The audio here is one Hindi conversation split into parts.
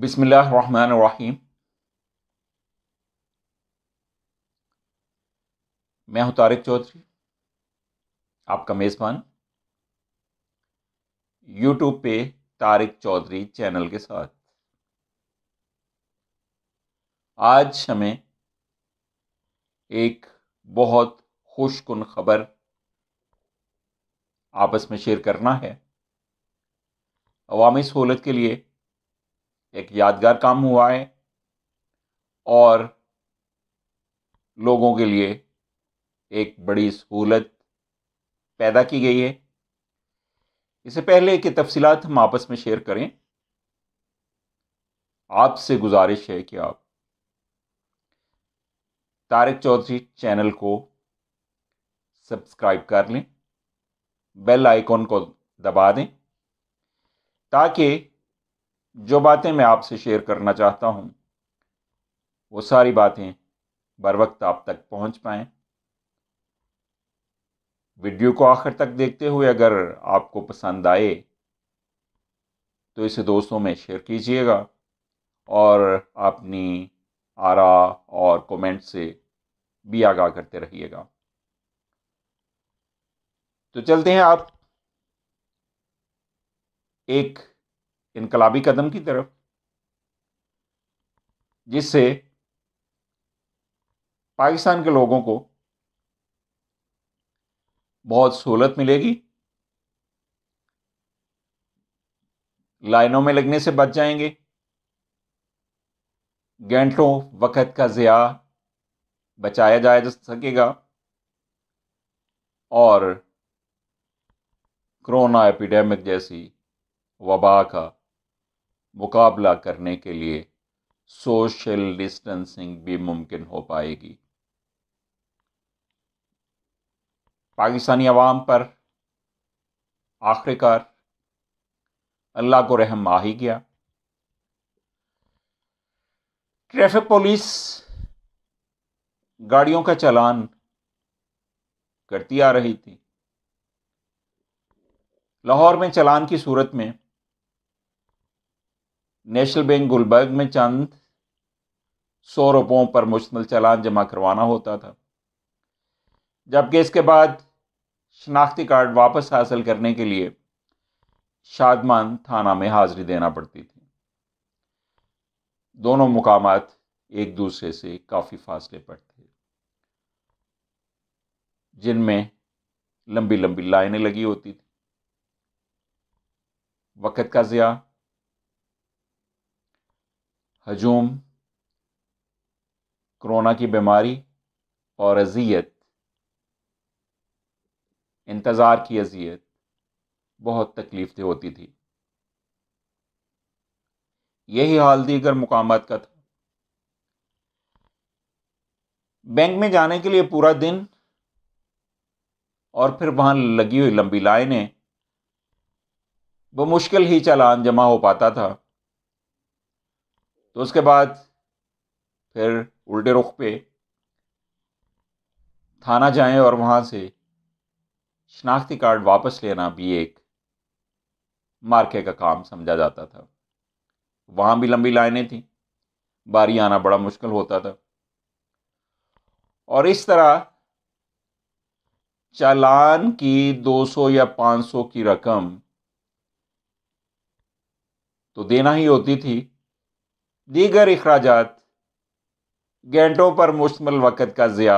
बिसमीम मैं हूं तारिक चौधरी आपका मेज़बान यूट्यूब पे तारिक चौधरी चैनल के साथ आज हमें एक बहुत खुशकुन खबर आपस में शेयर करना है अवामी सहूलत के लिए एक यादगार काम हुआ है और लोगों के लिए एक बड़ी सहूलत पैदा की गई है इससे पहले कि तफसीत हम आपस में शेयर करें आपसे गुजारिश है कि आप तारक चौधरी चैनल को सब्सक्राइब कर लें बेल आइकॉन को दबा दें ताकि जो बातें मैं आपसे शेयर करना चाहता हूँ वो सारी बातें बर वक्त आप तक पहुँच पाए वीडियो को आखिर तक देखते हुए अगर आपको पसंद आए तो इसे दोस्तों में शेयर कीजिएगा और अपनी आरा और कमेंट से भी आगाह करते रहिएगा तो चलते हैं आप एक इनकलाबी कदम की तरफ जिससे पाकिस्तान के लोगों को बहुत सहूलत मिलेगी लाइनों में लगने से बच जाएंगे घंटों वक़्त का ज़िया बचाया जा सकेगा और कोरोना एपिडेमिक जैसी वबा का मुकाबला करने के लिए सोशल डिस्टेंसिंग भी मुमकिन हो पाएगी पाकिस्तानी आवाम पर आखिरकार अल्लाह को रहम आ ही गया ट्रैफिक पुलिस गाड़ियों का चलान करती आ रही थी लाहौर में चलान की सूरत में नेशनल बैंक गुलबर्ग में चंद सौ रुपयों पर मुश्तल चालान जमा करवाना होता था जबकि इसके बाद शनाख्ती कार्ड वापस हासिल करने के लिए शादमान थाना में हाजिरी देना पड़ती थी दोनों मुकाम एक दूसरे से काफ़ी फासले पर थे जिनमें लंबी लंबी लाइनें लगी होती थी वक़्त का ज़िया हजूम कोरोना की बीमारी और अजियत इंतज़ार की अजियत बहुत तकलीफ दे होती थी यही हाल दीगर मुकाम का था बैंक में जाने के लिए पूरा दिन और फिर वहाँ लगी हुई लंबी लाइनें मुश्किल ही चालान जमा हो पाता था तो उसके बाद फिर उल्टे रुख पे थाना जाएं और वहाँ से शनाख्ती कार्ड वापस लेना भी एक मार्के का काम समझा जाता था वहाँ भी लंबी लाइनें थी बारी आना बड़ा मुश्किल होता था और इस तरह चालान की 200 या 500 की रकम तो देना ही होती थी दीगर अखराज गेंटों पर मुश्तमल वक़्त का ज़िया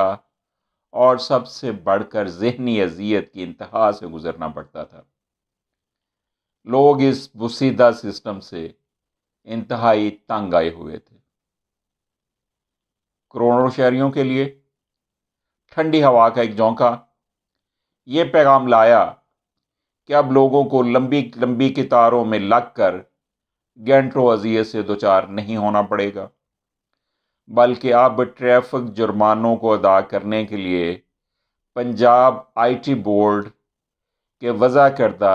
और सबसे बढ़ कर जहनी अजियत की इंतहा से गुज़रना पड़ता था लोग इस बसीदा सिस्टम से इंतहाई तंग आए हुए थे करोड़ों शहरीों के लिए ठंडी हवा का एक झोंका ये पैगाम लाया कि अब लोगों को लंबी लंबी कतारों में लग कर गेंट्रो अजियत से दो तो चार नहीं होना पड़ेगा बल्कि अब ट्रैफिक जुर्मानों को अदा करने के लिए पंजाब आईटी बोर्ड के वजह करदा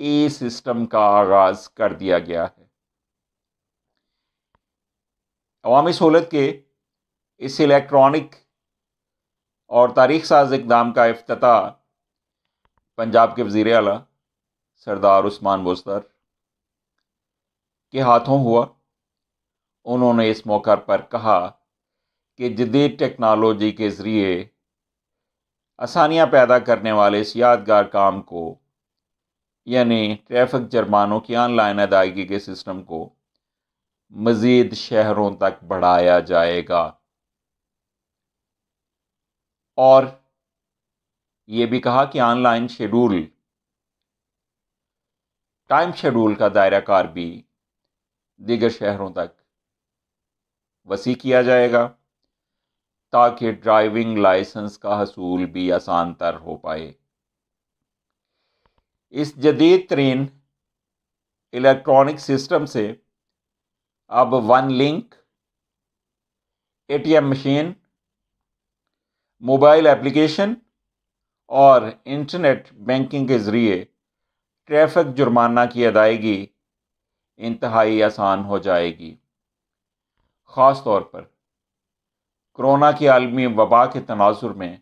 ए सिस्टम का आगाज़ कर दिया गया है अवामी सहूलत के इस इलेक्ट्रॉनिक और तारीख साज इकदाम का अफ्ताह पंजाब के वज़ी अला सरदार उस्मान बोस्तर के हाथों हुआ उन्होंने इस मौका पर कहा कि जदीद टेक्नोलॉजी के ज़रिए आसानियां पैदा करने वाले इस यादगार काम को यानी ट्रैफिक जुर्मानों की ऑनलाइन अदायगी के सिस्टम को मज़ीद शहरों तक बढ़ाया जाएगा और ये भी कहा कि ऑनलाइन शेड्यूल टाइम शेड्यूल का दायरा कार भी दीगर शहरों तक वसी किया जाएगा ताकि ड्राइविंग लाइसेंस का हसूल भी आसान तर हो पाए इस जदीद तरीन इलेक्ट्रॉनिक सिस्टम से अब one link ATM machine mobile application और इंटरनेट बैंकिंग के ज़रिए ट्रैफिक जुर्माना की अदायगी इंतहाई आसान हो जाएगी ख़ास तौर पर कोरोना की आलमी वबा के तनाजुर में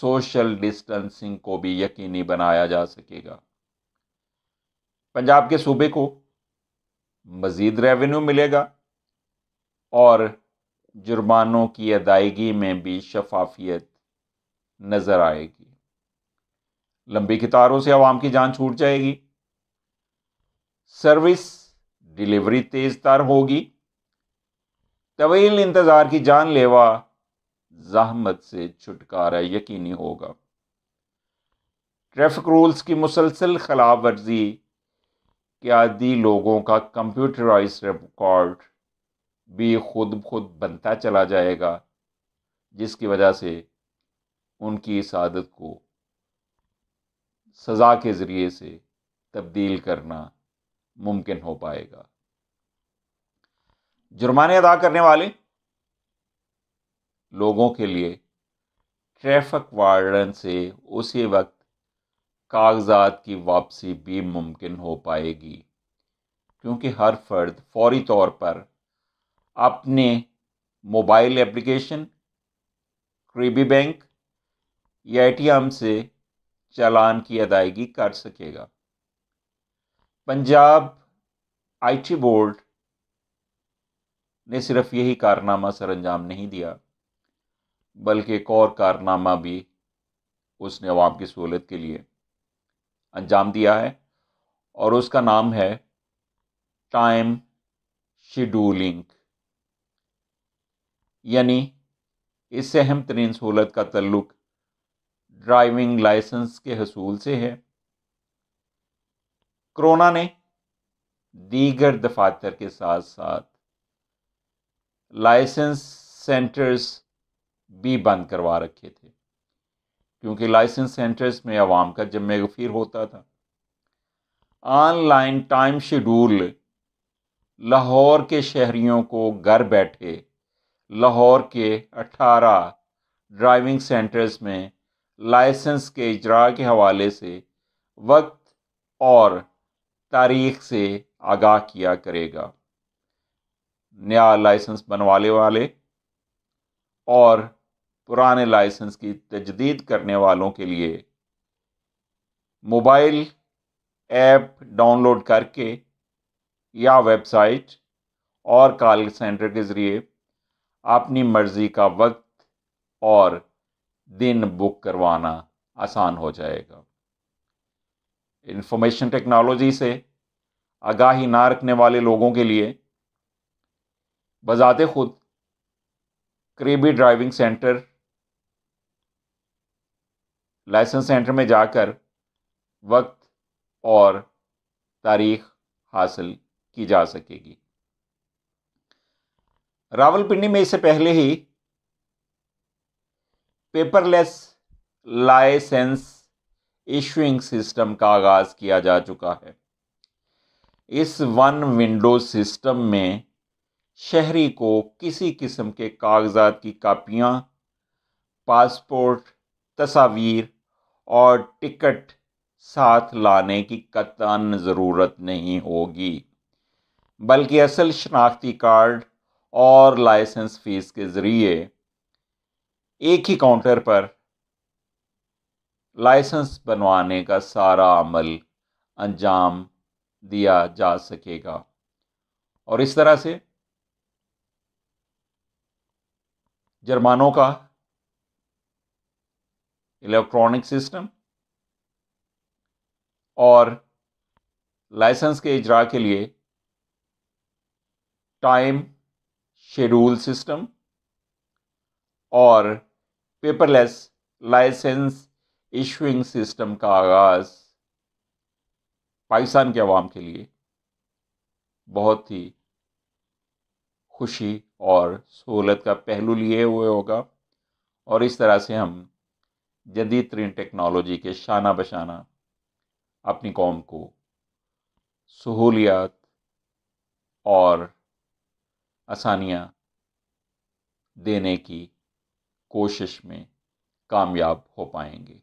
सोशल डिस्टेंसिंग को भी यकीनी बनाया जा सकेगा पंजाब के सूबे को मज़ीद रेवेन्यू मिलेगा और जुर्मानों की अदायगी में भी शफाफियत नज़र आएगी लंबी कतारों से आवाम की जान छूट जाएगी सर्विस डिलीवरी तेज तार होगी तवील इंतज़ार की जानलेवा जहमत से छुटकारा यकीनी होगा ट्रैफिक रूल्स की मुसलसल खिलाफ वर्जी क्या लोगों का कंप्यूटराइज रिकॉर्ड भी खुद खुद बनता चला जाएगा जिसकी वजह से उनकी इस आदत को सज़ा के ज़रिए से तब्दील करना मुमकिन हो पाएगा जुर्माने अदा करने वाले लोगों के लिए ट्रैफिक वार्डन से उसी वक्त कागजात की वापसी भी मुमकिन हो पाएगी क्योंकि हर फर्द फौरी तौर पर अपने मोबाइल एप्लीकेशन क्रीबी बैंक या एटीएम से चालान की अदायगी कर सकेगा पंजाब आईटी बोर्ड ने सिर्फ यही कारनामा सर अंजाम नहीं दिया बल्कि एक और कारनामा भी उसने अवाम की सहूलत के लिए अंजाम दिया है और उसका नाम है टाइम शेड्यूलिंग यानी इससे अहम तरीन सहूलत का तल्लुक ड्राइविंग लाइसेंस के हसूल से है कोरोना ने दीगर दफातर के साथ साथ लाइसेंस सेंटर्स भी बंद करवा रखे थे क्योंकि लाइसेंस सेंटर्स में आवाम का जमे गफीर होता था ऑनलाइन टाइम शेड्यूल लाहौर के शहरीों को घर बैठे लाहौर के 18 ड्राइविंग सेंटर्स में लाइसेंस के इजरा के हवाले से वक्त और तारीख से आगाह किया करेगा नया लाइसेंस बनवाने वाले और पुराने लाइसेंस की तजदीद करने वालों के लिए मोबाइल ऐप डाउनलोड करके या वेबसाइट और कॉल सेंटर के ज़रिए अपनी मर्ज़ी का वक्त और दिन बुक करवाना आसान हो जाएगा इंफॉर्मेशन टेक्नोलॉजी से आगाही ना रखने वाले लोगों के लिए बजाते खुद करीबी ड्राइविंग सेंटर लाइसेंस सेंटर में जाकर वक्त और तारीख हासिल की जा सकेगी रावलपिंडी में इससे पहले ही पेपरलेस लाइसेंस इशुइंग सिस्टम का आगाज़ किया जा चुका है इस वन विंडो सिस्टम में शहरी को किसी किस्म के कागजात की कापियाँ पासपोर्ट तस्वीर और टिकट साथ लाने की कतान ज़रूरत नहीं होगी बल्कि असल शनाख्ती कार्ड और लाइसेंस फ़ीस के ज़रिए एक ही काउंटर पर लाइसेंस बनवाने का सारा अमल अंजाम दिया जा सकेगा और इस तरह से जर्मानों का इलेक्ट्रॉनिक सिस्टम और लाइसेंस के इजरा के लिए टाइम शेड्यूल सिस्टम और पेपरलेस लाइसेंस इशुइंग सिस्टम का आगाज़ पाकिस्तान के आवाम के लिए बहुत ही खुशी और सहूलत का पहलू लिए हुए होगा और इस तरह से हम जदीद तरीन टेक्नोलॉजी के शाना बशाना अपनी कौम को सहूलियात और आसानियाँ देने की कोशिश में कामयाब हो पाएंगे